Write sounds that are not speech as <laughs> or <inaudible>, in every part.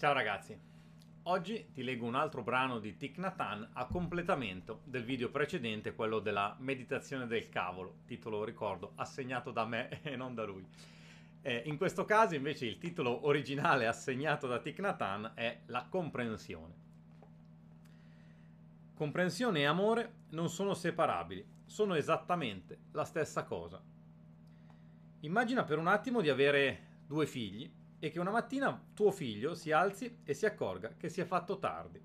Ciao ragazzi, oggi ti leggo un altro brano di Thich Nhat a completamento del video precedente, quello della meditazione del cavolo, titolo ricordo assegnato da me <laughs> e non da lui. Eh, in questo caso invece il titolo originale assegnato da Thich Nhat è La comprensione. Comprensione e amore non sono separabili, sono esattamente la stessa cosa. Immagina per un attimo di avere due figli e che una mattina tuo figlio si alzi e si accorga che si è fatto tardi.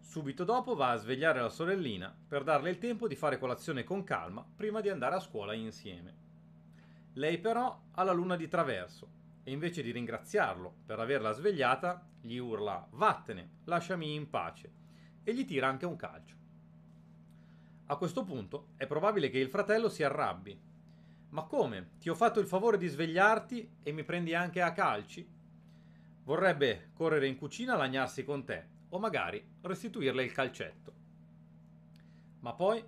Subito dopo va a svegliare la sorellina per darle il tempo di fare colazione con calma prima di andare a scuola insieme. Lei però ha la luna di traverso e invece di ringraziarlo per averla svegliata gli urla vattene, lasciami in pace e gli tira anche un calcio. A questo punto è probabile che il fratello si arrabbi ma come? Ti ho fatto il favore di svegliarti e mi prendi anche a calci? Vorrebbe correre in cucina a lagnarsi con te, o magari restituirle il calcetto. Ma poi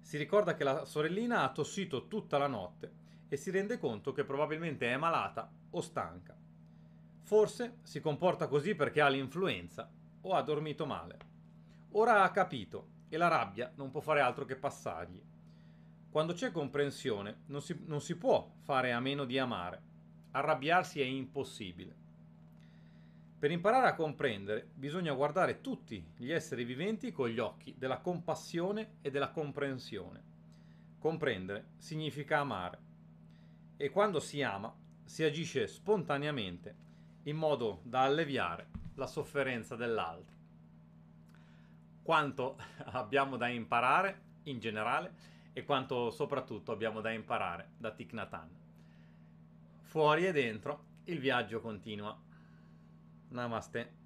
si ricorda che la sorellina ha tossito tutta la notte e si rende conto che probabilmente è malata o stanca. Forse si comporta così perché ha l'influenza o ha dormito male. Ora ha capito e la rabbia non può fare altro che passargli. Quando c'è comprensione non si, non si può fare a meno di amare, arrabbiarsi è impossibile. Per imparare a comprendere bisogna guardare tutti gli esseri viventi con gli occhi della compassione e della comprensione. Comprendere significa amare e quando si ama si agisce spontaneamente in modo da alleviare la sofferenza dell'altro. Quanto <laughs> abbiamo da imparare in generale e quanto soprattutto abbiamo da imparare da Thich Nhat Fuori e dentro, il viaggio continua. Namaste.